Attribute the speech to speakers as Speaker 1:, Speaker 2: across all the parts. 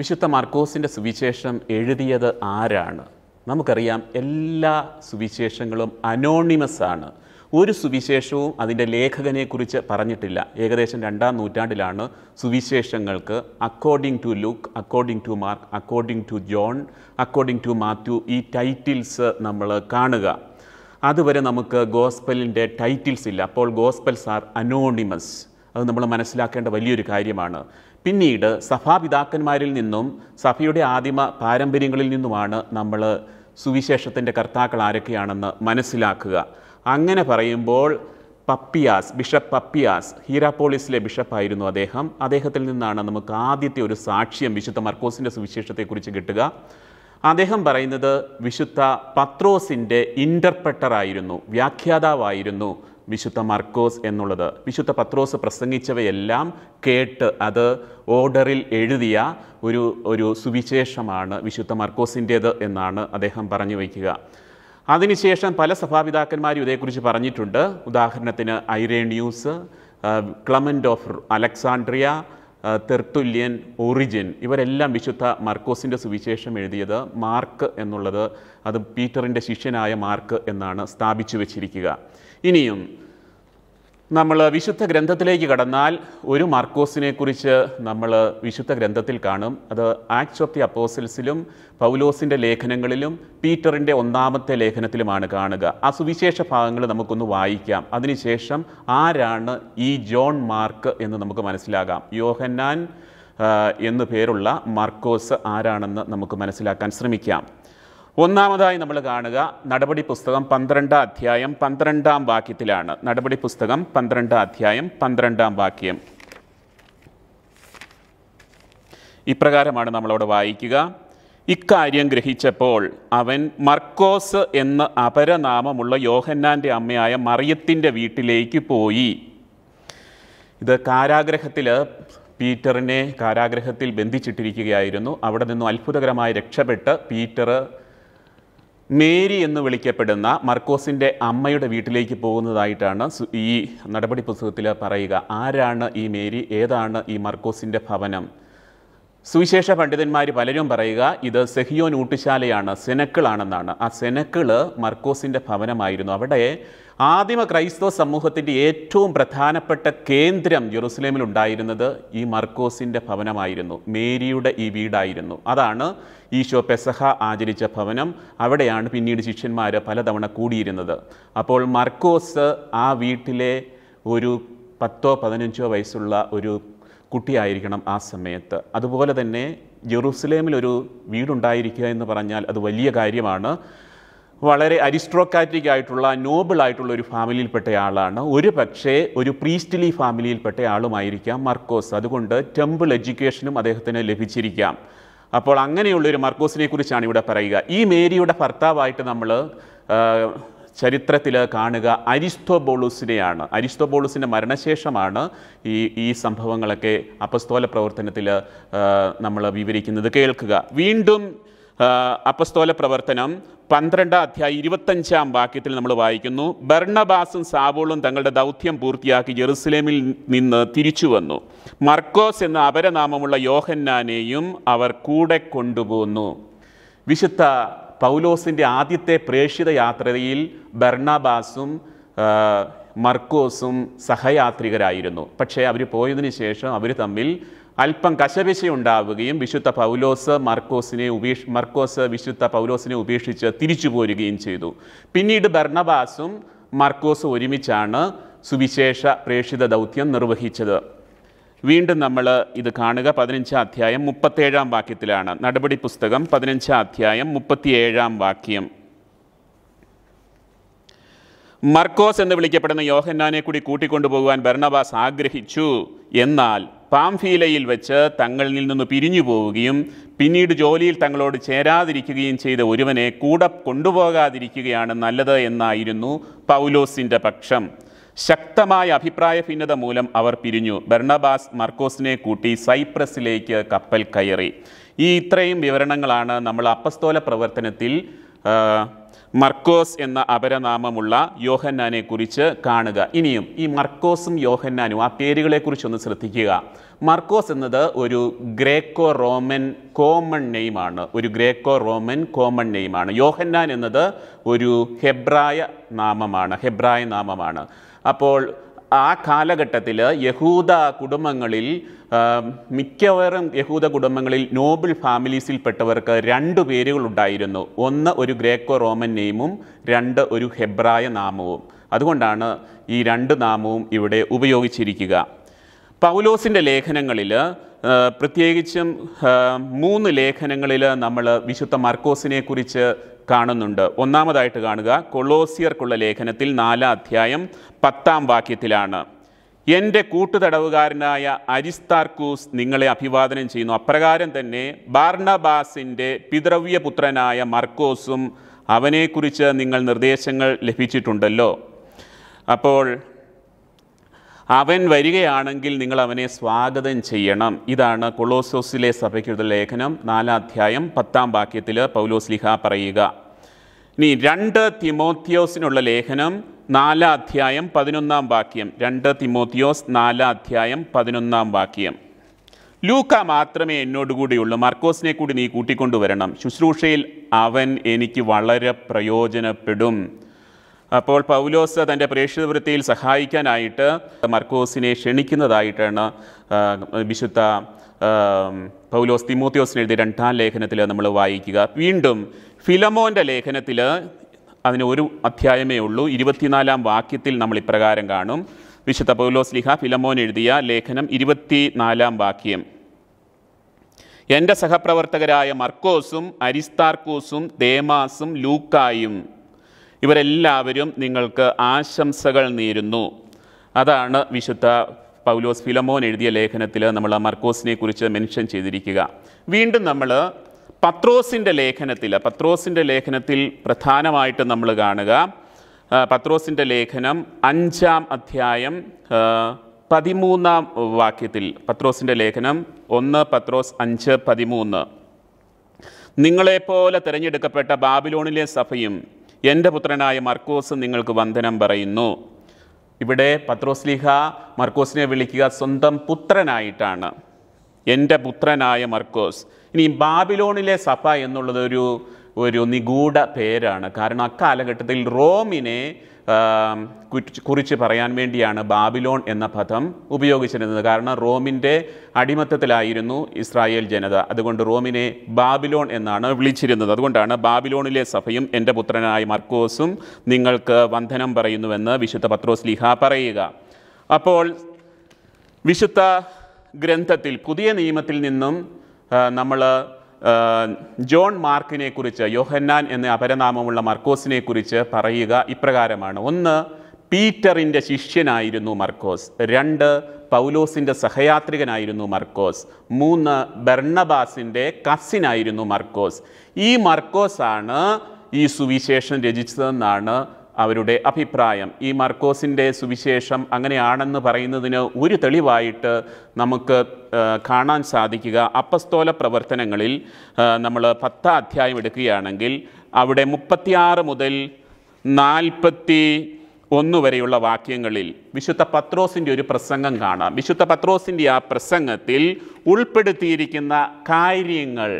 Speaker 1: വിശുദ്ധ മാർക്കോസിൻ്റെ സുവിശേഷം എഴുതിയത് ആരാണ് നമുക്കറിയാം എല്ലാ സുവിശേഷങ്ങളും അനോണിമസ് ആണ് ഒരു സുവിശേഷവും അതിൻ്റെ ലേഖകനെക്കുറിച്ച് പറഞ്ഞിട്ടില്ല ഏകദേശം രണ്ടാം നൂറ്റാണ്ടിലാണ് സുവിശേഷങ്ങൾക്ക് according to Luke according to Mark according to John according to Matthew ഈ ടൈറ്റിൽസ് നമ്മൾ കാണുക അതുവരെ നമുക്ക് ഗോസ്പലിൻ്റെ ടൈറ്റിൽസ് ഇല്ല അപ്പോൾ ഗോസ്പൽസ് ആർ അനോണിമസ് അത് നമ്മൾ മനസ്സിലാക്കേണ്ട വലിയൊരു കാര്യമാണ് പിന്നീട് സഭാപിതാക്കന്മാരിൽ നിന്നും സഭയുടെ ആദിമ പാരമ്പര്യങ്ങളിൽ നിന്നുമാണ് നമ്മൾ സുവിശേഷത്തിൻ്റെ കർത്താക്കൾ ആരൊക്കെയാണെന്ന് മനസ്സിലാക്കുക അങ്ങനെ പറയുമ്പോൾ പപ്പിയാസ് ബിഷപ്പ് പപ്പിയാസ് ഹീരാപോളിസിലെ ബിഷപ്പായിരുന്നു അദ്ദേഹം അദ്ദേഹത്തിൽ നിന്നാണ് നമുക്ക് ആദ്യത്തെ ഒരു സാക്ഷ്യം വിശുദ്ധ മർക്കോസിൻ്റെ സുവിശേഷത്തെക്കുറിച്ച് കിട്ടുക അദ്ദേഹം പറയുന്നത് വിശുദ്ധ പത്രോസിൻ്റെ ഇൻ്റർപ്രട്ടറായിരുന്നു വ്യാഖ്യാതാവായിരുന്നു വിശുദ്ധ മർക്കോസ് എന്നുള്ളത് വിശുദ്ധ പത്രോസ് പ്രസംഗിച്ചവയെല്ലാം കേട്ട് അത് ഓർഡറിൽ എഴുതിയ ഒരു ഒരു സുവിശേഷമാണ് വിശുദ്ധ മർക്കോസിൻ്റേത് എന്നാണ് അദ്ദേഹം പറഞ്ഞു വയ്ക്കുക അതിനുശേഷം പല സഭാപിതാക്കന്മാരും ഇതേക്കുറിച്ച് പറഞ്ഞിട്ടുണ്ട് ഉദാഹരണത്തിന് ന്യൂസ് Clement of Alexandria Tertullian Origen ഇവരെല്ലാം വിശുദ്ധ മർക്കോസിൻ്റെ സുവിശേഷം എഴുതിയത് മാർക്ക് എന്നുള്ളത് അത് പീറ്ററിൻ്റെ ശിഷ്യനായ മാർക്ക് എന്നാണ് സ്ഥാപിച്ചു വച്ചിരിക്കുക ഇനിയും നമ്മൾ വിശുദ്ധ ഗ്രന്ഥത്തിലേക്ക് കടന്നാൽ ഒരു മാർക്കോസിനെ കുറിച്ച് നമ്മൾ വിശുദ്ധ ഗ്രന്ഥത്തിൽ കാണും അത് ആക്ട്സ് ഓഫ് ദി അപ്പോസിൽസിലും പൗലോസിൻ്റെ ലേഖനങ്ങളിലും പീറ്ററിൻ്റെ ഒന്നാമത്തെ ലേഖനത്തിലുമാണ് കാണുക ആ സുവിശേഷ ഭാഗങ്ങൾ നമുക്കൊന്ന് വായിക്കാം അതിനുശേഷം ആരാണ് ഈ ജോൺ മാർക്ക് എന്ന് നമുക്ക് മനസ്സിലാകാം യോഹന്നാൻ എന്നു പേരുള്ള മാർക്കോസ് ആരാണെന്ന് നമുക്ക് മനസ്സിലാക്കാൻ ശ്രമിക്കാം ഒന്നാമതായി നമ്മൾ കാണുക നടപടി പുസ്തകം പന്ത്രണ്ടാം അധ്യായം പന്ത്രണ്ടാം വാക്യത്തിലാണ് നടപടി പുസ്തകം പന്ത്രണ്ടാം അധ്യായം പന്ത്രണ്ടാം വാക്യം ഇപ്രകാരമാണ് നമ്മളോട് വായിക്കുക ഇക്കാര്യം ഗ്രഹിച്ചപ്പോൾ അവൻ മർക്കോസ് എന്ന അപരനാമമുള്ള യോഹന്നാൻ്റെ അമ്മയായ മറിയത്തിൻ്റെ വീട്ടിലേക്ക് പോയി ഇത് കാരാഗ്രഹത്തിൽ പീറ്ററിനെ കാരാഗ്രഹത്തിൽ ബന്ധിച്ചിട്ടിരിക്കുകയായിരുന്നു അവിടെ നിന്നും അത്ഭുതകരമായി രക്ഷപ്പെട്ട് പീറ്റർ മേരി എന്ന് വിളിക്കപ്പെടുന്ന മർക്കോസിൻ്റെ അമ്മയുടെ വീട്ടിലേക്ക് പോകുന്നതായിട്ടാണ് ഈ നടപടി പുസ്തകത്തിൽ പറയുക ആരാണ് ഈ മേരി ഏതാണ് ഈ മർക്കോസിൻ്റെ ഭവനം സുവിശേഷ പണ്ഡിതന്മാർ പലരും പറയുക ഇത് സെഹിയോൻ ഊട്ടിശാലയാണ് സെനക്കിളാണെന്നാണ് ആ സെനക്കിള് മർക്കോസിൻ്റെ ഭവനമായിരുന്നു അവിടെ ആദിമ ക്രൈസ്തവ സമൂഹത്തിൻ്റെ ഏറ്റവും പ്രധാനപ്പെട്ട കേന്ദ്രം ജെറുസലേമിൽ ഉണ്ടായിരുന്നത് ഈ മർക്കോസിൻ്റെ ഭവനമായിരുന്നു മേരിയുടെ ഈ വീടായിരുന്നു അതാണ് ഈശോ പെസഹ ആചരിച്ച ഭവനം അവിടെയാണ് പിന്നീട് ശിഷ്യന്മാർ പലതവണ കൂടിയിരുന്നത് അപ്പോൾ മർക്കോസ് ആ വീട്ടിലെ ഒരു പത്തോ പതിനഞ്ചോ വയസ്സുള്ള ഒരു കുട്ടിയായിരിക്കണം ആ സമയത്ത് അതുപോലെ തന്നെ ജെറൂസലേമിലൊരു വീടുണ്ടായിരിക്കുക എന്ന് പറഞ്ഞാൽ അത് വലിയ കാര്യമാണ് വളരെ അരിസ്ട്രോക്രാറ്റിക് ആയിട്ടുള്ള നോബിൾ ആയിട്ടുള്ള ഒരു ആളാണ് ഒരു പക്ഷേ ഒരു പ്രീസ്റ്റ്ലി ഫാമിലിയിൽപ്പെട്ട ആളുമായിരിക്കാം മർക്കോസ് അതുകൊണ്ട് ടെമ്പിൾ എഡ്യൂക്കേഷനും അദ്ദേഹത്തിന് ലഭിച്ചിരിക്കാം അപ്പോൾ അങ്ങനെയുള്ളൊരു മർക്കോസിനെ കുറിച്ചാണ് ഇവിടെ പറയുക ഈ മേരിയുടെ ഭർത്താവായിട്ട് നമ്മൾ ചരിത്രത്തിൽ കാണുക അരിസ്റ്റോബോളൂസിനെയാണ് അരിസ്റ്റോബോളൂസിൻ്റെ മരണശേഷമാണ് ഈ ഈ സംഭവങ്ങളൊക്കെ അപസ്തോല പ്രവർത്തനത്തിൽ നമ്മൾ വിവരിക്കുന്നത് കേൾക്കുക വീണ്ടും അപസ്തോല പ്രവർത്തനം പന്ത്രണ്ടാം അധ്യായം ഇരുപത്തഞ്ചാം വാക്യത്തിൽ നമ്മൾ വായിക്കുന്നു ബർണബാസും സാവോളും തങ്ങളുടെ ദൗത്യം പൂർത്തിയാക്കി ജെറുസലേമിൽ നിന്ന് തിരിച്ചു വന്നു മർക്കോസ് എന്ന അപരനാമമുള്ള യോഹന്നാനെയും അവർ കൂടെ കൊണ്ടുപോന്നു വിശുദ്ധ പൗലോസിൻ്റെ ആദ്യത്തെ പ്രേക്ഷിത യാത്രയിൽ ബർണാബാസും മർക്കോസും സഹയാത്രികരായിരുന്നു പക്ഷേ അവർ പോയതിനു ശേഷം അവർ തമ്മിൽ അല്പം കശപിശയുണ്ടാവുകയും വിശുദ്ധ പൗലോസ് മർക്കോസിനെ ഉപേക്ഷ മർക്കോസ് വിശുദ്ധ പൗലോസിനെ ഉപേക്ഷിച്ച് തിരിച്ചു പോരുകയും ചെയ്തു പിന്നീട് ബർണബാസും മർക്കോസും ഒരുമിച്ചാണ് സുവിശേഷ പ്രേക്ഷിത ദൗത്യം നിർവഹിച്ചത് വീണ്ടും നമ്മൾ ഇത് കാണുക പതിനഞ്ചാം അധ്യായം മുപ്പത്തേഴാം വാക്യത്തിലാണ് നടപടി പുസ്തകം പതിനഞ്ചാം അധ്യായം മുപ്പത്തിയേഴാം വാക്യം മർക്കോസ് എന്ന് വിളിക്കപ്പെടുന്ന യോഹന്നാനെ കൂടി കൂട്ടിക്കൊണ്ടുപോകുവാൻ ഭരണവാസ് ആഗ്രഹിച്ചു എന്നാൽ പാംഫീലയിൽ വെച്ച് തങ്ങളിൽ നിന്ന് പിരിഞ്ഞു പോവുകയും പിന്നീട് ജോലിയിൽ തങ്ങളോട് ചേരാതിരിക്കുകയും ചെയ്ത ഒരുവനെ കൂടെ കൊണ്ടുപോകാതിരിക്കുകയാണ് നല്ലത് എന്നായിരുന്നു പൗലോസിൻ്റെ പക്ഷം ശക്തമായ അഭിപ്രായ ഭിന്നത മൂലം അവർ പിരിഞ്ഞു ബെർണബാസ് മർക്കോസിനെ കൂട്ടി സൈപ്രസിലേക്ക് കപ്പൽ കയറി ഈ ഇത്രയും വിവരണങ്ങളാണ് നമ്മൾ അപ്പസ്തോല പ്രവർത്തനത്തിൽ മർക്കോസ് എന്ന അപരനാമമുള്ള യോഹന്നാനെ കുറിച്ച് കാണുക ഇനിയും ഈ മർക്കോസും യോഹന്നാനും ആ പേരുകളെക്കുറിച്ചൊന്ന് ശ്രദ്ധിക്കുക മർക്കോസ് എന്നത് ഒരു ഗ്രേക്കോ റോമൻ കോമൺ നെയിമാണ് ഒരു ഗ്രേക്കോ റോമൻ കോമൺ നെയിമാണ് യോഹന്നാൻ എന്നത് ഒരു ഹെബ്രായ നാമമാണ് ഹെബ്രായ നാമമാണ് അപ്പോൾ ആ കാലഘട്ടത്തിൽ യഹൂദ കുടുംബങ്ങളിൽ മിക്കവാറും യഹൂദ കുടുംബങ്ങളിൽ നോബിൾ ഫാമിലീസിൽപ്പെട്ടവർക്ക് രണ്ട് പേരുകൾ ഉണ്ടായിരുന്നു ഒന്ന് ഒരു ഗ്രേക്കോ റോമൻ നെയിമും രണ്ട് ഒരു ഹെബ്രായ നാമവും അതുകൊണ്ടാണ് ഈ രണ്ട് നാമവും ഇവിടെ ഉപയോഗിച്ചിരിക്കുക പൗലോസിൻ്റെ ലേഖനങ്ങളിൽ പ്രത്യേകിച്ചും മൂന്ന് ലേഖനങ്ങളിൽ നമ്മൾ വിശുദ്ധ മർക്കോസിനെക്കുറിച്ച് കാണുന്നുണ്ട് ഒന്നാമതായിട്ട് കാണുക കൊളോസിയർക്കുള്ള ലേഖനത്തിൽ നാലാം അധ്യായം പത്താം വാക്യത്തിലാണ് എൻ്റെ കൂട്ടുതടവുകാരനായ അരിസ്താർക്കൂസ് നിങ്ങളെ അഭിവാദനം ചെയ്യുന്നു അപ്രകാരം തന്നെ ബാർണബാസിൻ്റെ പിതൃവ്യപുത്രനായ മർക്കോസും അവനെക്കുറിച്ച് നിങ്ങൾ നിർദ്ദേശങ്ങൾ ലഭിച്ചിട്ടുണ്ടല്ലോ അപ്പോൾ അവൻ വരികയാണെങ്കിൽ നിങ്ങൾ അവനെ സ്വാഗതം ചെയ്യണം ഇതാണ് കൊളോസോസിലെ സഭയ്ക്കുള്ള ലേഖനം നാലാധ്യായം പത്താം വാക്യത്തിൽ പൗലോസ്ലിഹ പറയുക ഇനി രണ്ട് തിമോത്തിയോസിനുള്ള ലേഖനം നാലാധ്യായം പതിനൊന്നാം വാക്യം രണ്ട് തിമോത്തിയോസ് നാലാധ്യായം പതിനൊന്നാം വാക്യം ലൂക്ക മാത്രമേ എന്നോടുകൂടിയുള്ളൂ മർക്കോസിനെ കൂടി നീ കൂട്ടിക്കൊണ്ടുവരണം ശുശ്രൂഷയിൽ അവൻ എനിക്ക് വളരെ പ്രയോജനപ്പെടും അപ്പോൾ പൗലോസ് തൻ്റെ പ്രേക്ഷിത വൃത്തിയിൽ സഹായിക്കാനായിട്ട് മർക്കോസിനെ ക്ഷണിക്കുന്നതായിട്ടാണ് വിശുദ്ധ പൗലോസ് തിമോത്തിയോസിന് എഴുതിയ രണ്ടാം ലേഖനത്തിൽ നമ്മൾ വായിക്കുക വീണ്ടും ഫിലമോൻ്റെ ലേഖനത്തിൽ അതിന് ഒരു അധ്യായമേ ഉള്ളൂ ഇരുപത്തിനാലാം വാക്യത്തിൽ നമ്മൾ ഇപ്രകാരം കാണും വിശുദ്ധ പൗലോസ് ലിഹ ഫിലമോൻ എഴുതിയ ലേഖനം ഇരുപത്തിനാലാം വാക്യം എൻ്റെ സഹപ്രവർത്തകരായ മർക്കോസും അരിസ്താർക്കോസും ദേമാസും ലൂക്കായും ഇവരെല്ലാവരും നിങ്ങൾക്ക് ആശംസകൾ നേരുന്നു അതാണ് വിശുദ്ധ പൗലോസ് ഫിലമോൻ എഴുതിയ ലേഖനത്തിൽ നമ്മൾ മർക്കോസിനെ കുറിച്ച് മെൻഷൻ ചെയ്തിരിക്കുക വീണ്ടും നമ്മൾ പത്രോസിൻ്റെ ലേഖനത്തിൽ പത്രോസിൻ്റെ ലേഖനത്തിൽ പ്രധാനമായിട്ട് നമ്മൾ കാണുക പത്രോസിൻ്റെ ലേഖനം അഞ്ചാം അധ്യായം പതിമൂന്നാം വാക്യത്തിൽ പത്രോസിൻ്റെ ലേഖനം ഒന്ന് പത്രോസ് അഞ്ച് പതിമൂന്ന് നിങ്ങളെപ്പോലെ തിരഞ്ഞെടുക്കപ്പെട്ട ബാബിലോണിലെ സഭയും എൻ്റെ പുത്രനായ മർക്കോസ് നിങ്ങൾക്ക് വന്ദനം പറയുന്നു ഇവിടെ പത്രോസ്ലിഹ മർക്കോസിനെ വിളിക്കുക സ്വന്തം പുത്രനായിട്ടാണ് എൻ്റെ പുത്രനായ മർക്കോസ് ഇനി ബാബിലോണിലെ സഭ എന്നുള്ളതൊരു ഒരു ഒരു നിഗൂഢ പേരാണ് കാരണം അക്കാലഘട്ടത്തിൽ റോമിനെ കുറിച്ച് പറയാൻ വേണ്ടിയാണ് ബാബിലോൺ എന്ന പദം ഉപയോഗിച്ചിരുന്നത് കാരണം റോമിൻ്റെ അടിമത്തത്തിലായിരുന്നു ഇസ്രായേൽ ജനത അതുകൊണ്ട് റോമിനെ ബാബിലോൺ എന്നാണ് വിളിച്ചിരുന്നത് അതുകൊണ്ടാണ് ബാബിലോണിലെ സഭയും എൻ്റെ പുത്രനായ മർക്കോസും നിങ്ങൾക്ക് വന്ദനം പറയുന്നുവെന്ന് വിശുദ്ധ പത്രോസ് ലിഹ പറയുക അപ്പോൾ വിശുദ്ധ ഗ്രന്ഥത്തിൽ പുതിയ നിയമത്തിൽ നിന്നും നമ്മൾ ജോൺ മാർക്കിനെ കുറിച്ച് യോഹന്നാൻ എന്ന അപരനാമമുള്ള മർക്കോസിനെ കുറിച്ച് പറയുക ഇപ്രകാരമാണ് ഒന്ന് പീറ്ററിൻ്റെ ശിഷ്യനായിരുന്നു മർക്കോസ് രണ്ട് പൗലോസിൻ്റെ സഹയാത്രികനായിരുന്നു മർക്കോസ് മൂന്ന് ബർണബാസിൻ്റെ കസിനായിരുന്നു മർക്കോസ് ഈ മർക്കോസാണ് ഈ സുവിശേഷം രചിച്ചതെന്നാണ് അവരുടെ അഭിപ്രായം ഈ മർക്കോസിൻ്റെ സുവിശേഷം അങ്ങനെയാണെന്ന് പറയുന്നതിന് ഒരു തെളിവായിട്ട് നമുക്ക് കാണാൻ സാധിക്കുക അപ്പസ്തോല പ്രവർത്തനങ്ങളിൽ നമ്മൾ പത്താം അധ്യായം എടുക്കുകയാണെങ്കിൽ അവിടെ മുപ്പത്തിയാറ് മുതൽ നാൽപ്പത്തി ഒന്ന് വരെയുള്ള വാക്യങ്ങളിൽ വിശുദ്ധ പത്രോസിൻ്റെ ഒരു പ്രസംഗം കാണാം വിശുദ്ധ പത്രോസിൻ്റെ ആ പ്രസംഗത്തിൽ ഉൾപ്പെടുത്തിയിരിക്കുന്ന കാര്യങ്ങൾ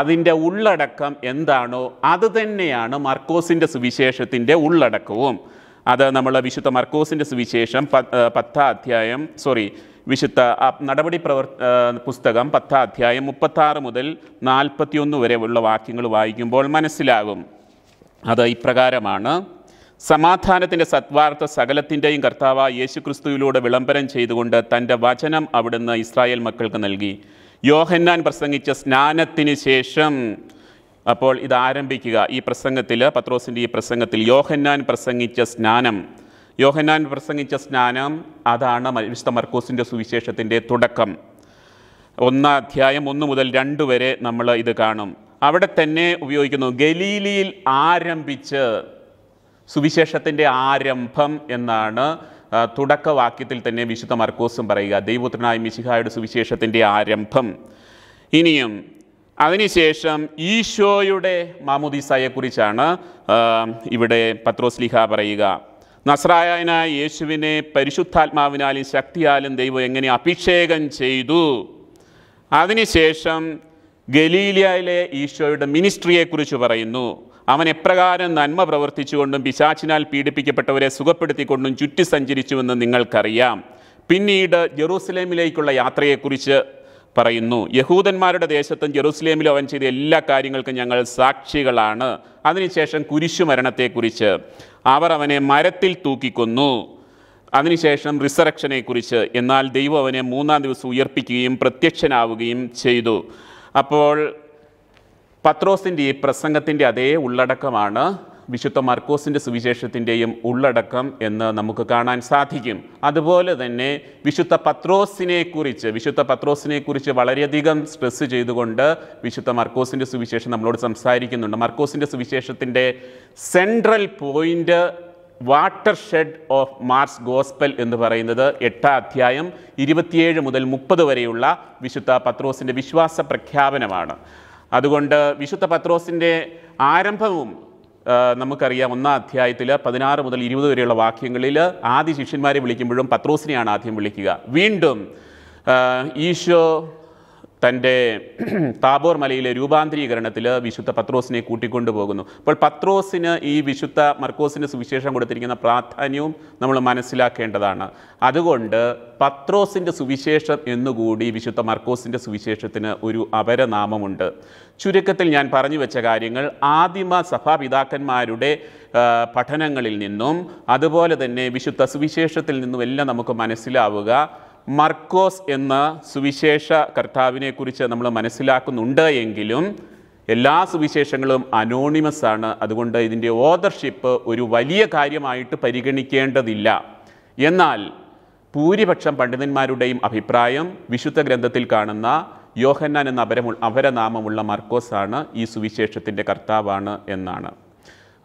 Speaker 1: അതിൻ്റെ ഉള്ളടക്കം എന്താണോ അത് തന്നെയാണ് മർക്കോസിൻ്റെ സുവിശേഷത്തിൻ്റെ ഉള്ളടക്കവും അത് നമ്മൾ വിശുദ്ധ മർക്കോസിൻ്റെ സുവിശേഷം പത്താം അധ്യായം സോറി വിശുദ്ധ നടപടി പ്രവർ പുസ്തകം പത്താം അധ്യായം മുപ്പത്താറ് മുതൽ നാൽപ്പത്തിയൊന്ന് വരെ ഉള്ള വാക്യങ്ങൾ വായിക്കുമ്പോൾ മനസ്സിലാകും അത് ഇപ്രകാരമാണ് സമാധാനത്തിൻ്റെ സത്വാർത്ഥ സകലത്തിൻ്റെയും കർത്താവ് യേശുക്രിസ്തുവിലൂടെ വിളംബരം ചെയ്തുകൊണ്ട് തൻ്റെ വചനം അവിടുന്ന് ഇസ്രായേൽ മക്കൾക്ക് നൽകി യോഹന്നാൻ പ്രസംഗിച്ച സ്നാനത്തിന് ശേഷം അപ്പോൾ ഇത് ആരംഭിക്കുക ഈ പ്രസംഗത്തിൽ പത്രോസിൻ്റെ ഈ പ്രസംഗത്തിൽ യോഹന്നാൻ പ്രസംഗിച്ച സ്നാനം യോഹന്നാൻ പ്രസംഗിച്ച സ്നാനം അതാണ് വിശുദ്ധ മർക്കോസിൻ്റെ സുവിശേഷത്തിൻ്റെ തുടക്കം ഒന്നാം അധ്യായം ഒന്ന് മുതൽ രണ്ട് വരെ നമ്മൾ ഇത് കാണും അവിടെ തന്നെ ഉപയോഗിക്കുന്നു ഗലീലിയിൽ ആരംഭിച്ച് സുവിശേഷത്തിൻ്റെ ആരംഭം എന്നാണ് തുടക്കവാക്യത്തിൽ തന്നെ വിശുദ്ധ മർക്കോസും പറയുക ദൈവപുത്രനായ മിശിഹായുടെ സുവിശേഷത്തിൻ്റെ ആരംഭം ഇനിയും അതിനുശേഷം ഈശോയുടെ മാമുദീസായെക്കുറിച്ചാണ് ഇവിടെ പത്രോസ്ലിഹ പറയുക നസ്രായനായ യേശുവിനെ പരിശുദ്ധാത്മാവിനാലും ശക്തിയാലും ദൈവം എങ്ങനെ അഭിഷേകം ചെയ്തു അതിനുശേഷം ഗലീലിയയിലെ ഈശോയുടെ മിനിസ്ട്രിയെക്കുറിച്ച് പറയുന്നു അവൻ എപ്രകാരം നന്മ പ്രവർത്തിച്ചുകൊണ്ടും പിശാച്ചിനാൽ പീഡിപ്പിക്കപ്പെട്ടവരെ സുഖപ്പെടുത്തിക്കൊണ്ടും ചുറ്റി സഞ്ചരിച്ചുവെന്ന് നിങ്ങൾക്കറിയാം പിന്നീട് ജെറൂസലേമിലേക്കുള്ള യാത്രയെക്കുറിച്ച് പറയുന്നു യഹൂദന്മാരുടെ ദേശത്തും ജെറൂസലേമിലും അവൻ ചെയ്ത എല്ലാ കാര്യങ്ങൾക്കും ഞങ്ങൾ സാക്ഷികളാണ് അതിനുശേഷം കുരിശുമരണത്തെക്കുറിച്ച് അവർ അവനെ മരത്തിൽ തൂക്കിക്കൊന്നു അതിനുശേഷം റിസറക്ഷനെക്കുറിച്ച് എന്നാൽ ദൈവം അവനെ മൂന്നാം ദിവസം ഉയർപ്പിക്കുകയും പ്രത്യക്ഷനാവുകയും ചെയ്തു അപ്പോൾ പത്രോസിൻ്റെ ഈ പ്രസംഗത്തിൻ്റെ അതേ ഉള്ളടക്കമാണ് വിശുദ്ധ മർക്കോസിൻ്റെ സുവിശേഷത്തിൻ്റെയും ഉള്ളടക്കം എന്ന് നമുക്ക് കാണാൻ സാധിക്കും അതുപോലെ തന്നെ വിശുദ്ധ പത്രോസിനെക്കുറിച്ച് വിശുദ്ധ പത്രോസിനെക്കുറിച്ച് വളരെയധികം സ്ട്രെസ് ചെയ്തുകൊണ്ട് വിശുദ്ധ മർക്കോസിൻ്റെ സുവിശേഷം നമ്മളോട് സംസാരിക്കുന്നുണ്ട് മർക്കോസിൻ്റെ സുവിശേഷത്തിൻ്റെ central point watershed of Mark's gospel എന്ന് പറയുന്നത് എട്ടാം അധ്യായം ഇരുപത്തിയേഴ് മുതൽ മുപ്പത് വരെയുള്ള വിശുദ്ധ പത്രോസിൻ്റെ വിശ്വാസ പ്രഖ്യാപനമാണ് അതുകൊണ്ട് വിശുദ്ധ പത്രോസിൻ്റെ ആരംഭവും നമുക്കറിയാം ഒന്നാം അധ്യായത്തിൽ പതിനാറ് മുതൽ ഇരുപത് വരെയുള്ള വാക്യങ്ങളിൽ ആദ്യ ശിഷ്യന്മാരെ വിളിക്കുമ്പോഴും പത്രോസിനെയാണ് ആദ്യം വിളിക്കുക വീണ്ടും ഈശോ തൻ്റെ താബോർ മലയിലെ രൂപാന്തരീകരണത്തിൽ വിശുദ്ധ പത്രോസിനെ കൂട്ടിക്കൊണ്ടു പോകുന്നു അപ്പോൾ പത്രോസിന് ഈ വിശുദ്ധ മർക്കോസിന് സുവിശേഷം കൊടുത്തിരിക്കുന്ന പ്രാധാന്യവും നമ്മൾ മനസ്സിലാക്കേണ്ടതാണ് അതുകൊണ്ട് പത്രോസിൻ്റെ സുവിശേഷം എന്നുകൂടി വിശുദ്ധ മർക്കോസിൻ്റെ സുവിശേഷത്തിന് ഒരു അപരനാമമുണ്ട് ചുരുക്കത്തിൽ ഞാൻ പറഞ്ഞു വെച്ച കാര്യങ്ങൾ ആദിമ സഭാപിതാക്കന്മാരുടെ പഠനങ്ങളിൽ നിന്നും അതുപോലെ തന്നെ വിശുദ്ധ സുവിശേഷത്തിൽ നിന്നും എല്ലാം നമുക്ക് മനസ്സിലാവുക മർക്കോസ് എന്ന സുവിശേഷ കർത്താവിനെ കുറിച്ച് നമ്മൾ മനസ്സിലാക്കുന്നുണ്ട് എങ്കിലും എല്ലാ സുവിശേഷങ്ങളും അനോണിമസ് ആണ് അതുകൊണ്ട് ഇതിൻ്റെ ഓദർഷിപ്പ് ഒരു വലിയ കാര്യമായിട്ട് പരിഗണിക്കേണ്ടതില്ല എന്നാൽ ഭൂരിപക്ഷം പണ്ഡിതന്മാരുടെയും അഭിപ്രായം വിശുദ്ധ ഗ്രന്ഥത്തിൽ കാണുന്ന യോഹന്നാൻ എന്ന അപരമു അപരനാമമുള്ള മർക്കോസാണ് ഈ സുവിശേഷത്തിൻ്റെ കർത്താവാണ് എന്നാണ്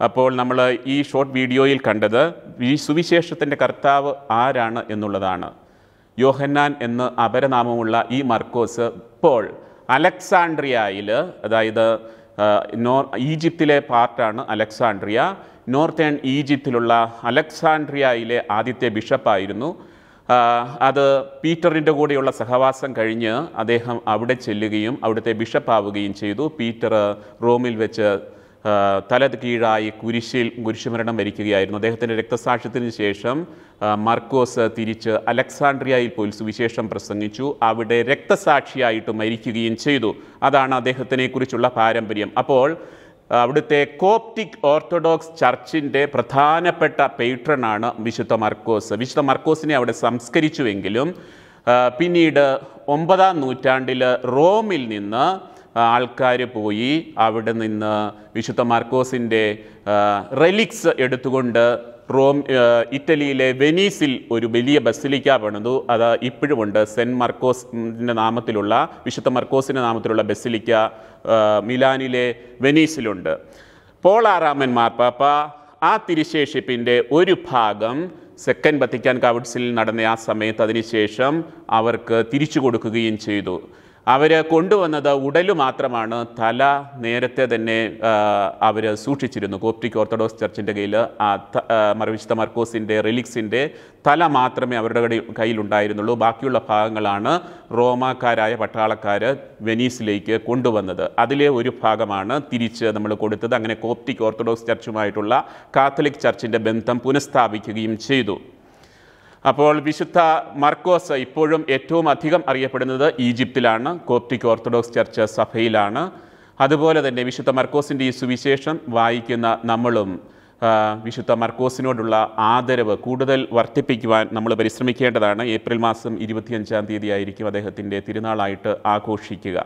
Speaker 1: അപ്പോൾ നമ്മൾ ഈ ഷോർട്ട് വീഡിയോയിൽ കണ്ടത് ഈ സുവിശേഷത്തിൻ്റെ കർത്താവ് ആരാണ് എന്നുള്ളതാണ് യോഹന്നാൻ എന്ന് അപരനാമമുള്ള ഈ മർക്കോസ് ഇപ്പോൾ അലക്സാണ്ട്രിയയിൽ അതായത് നോർ ഈജിപ്തിലെ പാർട്ടാണ് അലക്സാണ്ട്രിയ നോർത്തേൺ ഈജിപ്തിലുള്ള അലക്സാണ്ട്രിയയിലെ ആദ്യത്തെ ബിഷപ്പായിരുന്നു അത് പീറ്ററിൻ്റെ കൂടെയുള്ള സഹവാസം കഴിഞ്ഞ് അദ്ദേഹം അവിടെ ചെല്ലുകയും അവിടുത്തെ ബിഷപ്പാവുകയും ചെയ്തു പീറ്റർ റോമിൽ വെച്ച് തല കീഴായി കുരിശിൽ കുരിശുമരണം വരിക്കുകയായിരുന്നു അദ്ദേഹത്തിൻ്റെ രക്തസാക്ഷ്യത്തിന് ശേഷം മാർക്കോസ് തിരിച്ച് അലക്സാണ്ട്രിയയിൽ പോയി സുവിശേഷം പ്രസംഗിച്ചു അവിടെ രക്തസാക്ഷിയായിട്ട് മരിക്കുകയും ചെയ്തു അതാണ് അദ്ദേഹത്തിനെക്കുറിച്ചുള്ള പാരമ്പര്യം അപ്പോൾ അവിടുത്തെ കോപ്റ്റിക് ഓർത്തഡോക്സ് ചർച്ചിൻ്റെ പ്രധാനപ്പെട്ട പേട്രണാണ് വിശുദ്ധ മർക്കോസ് വിശുദ്ധ മർക്കോസിനെ അവിടെ സംസ്കരിച്ചുവെങ്കിലും പിന്നീട് ഒമ്പതാം നൂറ്റാണ്ടിൽ റോമിൽ നിന്ന് ആൾക്കാർ പോയി അവിടെ നിന്ന് വിശുദ്ധ മാർക്കോസിൻ്റെ റെലിക്സ് എടുത്തുകൊണ്ട് റോം ഇറ്റലിയിലെ വെനീസിൽ ഒരു വലിയ ബസിലിക്ക പണിതു അത് ഇപ്പോഴുമുണ്ട് സെൻറ്റ് മർക്കോസിൻ്റെ നാമത്തിലുള്ള വിശുദ്ധ മർക്കോസിൻ്റെ നാമത്തിലുള്ള ബസിലിക്ക മിലാനിലെ വെനീസിലുണ്ട് പോളാറാമൻ മാർപ്പാപ്പ ആ തിരിശേഷിപ്പിൻ്റെ ഒരു ഭാഗം സെക്കൻഡ് ബത്തിക്കാൻ കൗൺസിലിൽ നടന്ന ആ സമയത്ത് അതിനുശേഷം അവർക്ക് തിരിച്ചു കൊടുക്കുകയും ചെയ്തു അവർ കൊണ്ടുവന്നത് ഉടല് മാത്രമാണ് തല നേരത്തെ തന്നെ അവർ സൂക്ഷിച്ചിരുന്നു കോപ്റ്റിക് ഓർത്തഡോക്സ് ചർച്ചിൻ്റെ കയ്യിൽ ആ മറിവിശുദ്ധ മർക്കോസിൻ്റെ റിലിക്സിൻ്റെ തല മാത്രമേ അവരുടെ കയ്യിലുണ്ടായിരുന്നുള്ളൂ ബാക്കിയുള്ള ഭാഗങ്ങളാണ് റോമാക്കാരായ പട്ടാളക്കാർ വെനീസിലേക്ക് കൊണ്ടുവന്നത് അതിലെ ഒരു ഭാഗമാണ് തിരിച്ച് നമ്മൾ കൊടുത്തത് അങ്ങനെ കോപ്റ്റിക് ഓർത്തഡോക്സ് ചർച്ചുമായിട്ടുള്ള കാത്തലിക് ചർച്ചിൻ്റെ ബന്ധം പുനഃസ്ഥാപിക്കുകയും ചെയ്തു അപ്പോൾ വിശുദ്ധ മർക്കോസ് ഇപ്പോഴും ഏറ്റവും അധികം അറിയപ്പെടുന്നത് ഈജിപ്തിലാണ് കോപ്റ്റിക് ഓർത്തഡോക്സ് ചർച്ച് സഭയിലാണ് അതുപോലെ തന്നെ വിശുദ്ധ മർക്കോസിൻ്റെ ഈ സുവിശേഷം വായിക്കുന്ന നമ്മളും വിശുദ്ധ മർക്കോസിനോടുള്ള ആദരവ് കൂടുതൽ വർദ്ധിപ്പിക്കുവാൻ നമ്മൾ പരിശ്രമിക്കേണ്ടതാണ് ഏപ്രിൽ മാസം ഇരുപത്തിയഞ്ചാം തീയതി ആയിരിക്കും അദ്ദേഹത്തിൻ്റെ തിരുനാളായിട്ട് ആഘോഷിക്കുക